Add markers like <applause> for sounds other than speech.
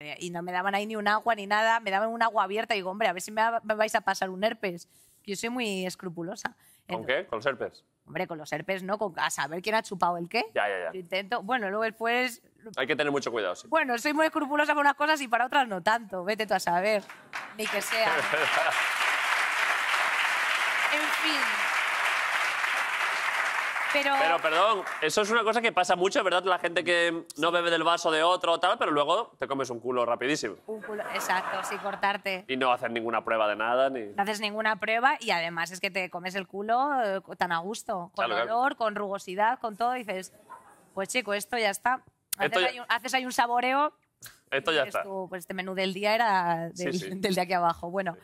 Eh, y no me daban ahí ni un agua ni nada, me daban un agua abierta y digo, hombre, a ver si me, vais a pasar un herpes. Yo soy muy escrupulosa. ¿Con qué? ¿Con los herpes? Hombre, con los herpes no, con, a saber quién ha chupado el qué. Ya, ya, ya. Intento, bueno, luego después... Hay que tener mucho cuidado, sí. Bueno, soy muy escrupulosa con unas cosas y para otras no tanto. Vete tú a saber, ni que sea. <laughs> en fin... Pero... pero perdón, eso es una cosa que pasa mucho, ¿verdad? La gente que no bebe del vaso de otro o tal, pero luego te comes un culo rapidísimo. Un culo, exacto, sin cortarte. Y no haces ninguna prueba de nada. Ni... No haces ninguna prueba y además es que te comes el culo eh, tan a gusto, con olor, con rugosidad, con todo. dices, pues chico, esto ya está. Haces, Ahí, un, saboreo. Esto ya está. pues este menú del día era <laughs> del, de aquí abajo. Bueno.